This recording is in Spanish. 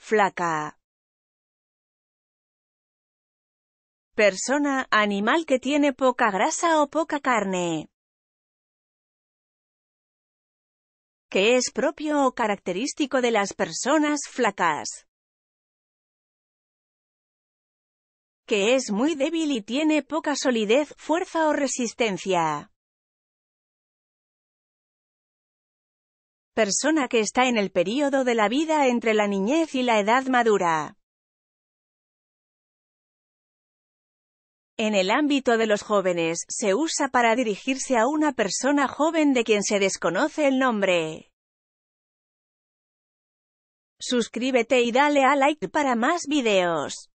flaca. Persona, animal que tiene poca grasa o poca carne. Que es propio o característico de las personas flacas. Que es muy débil y tiene poca solidez, fuerza o resistencia. persona que está en el período de la vida entre la niñez y la edad madura. En el ámbito de los jóvenes, se usa para dirigirse a una persona joven de quien se desconoce el nombre. Suscríbete y dale a like para más videos.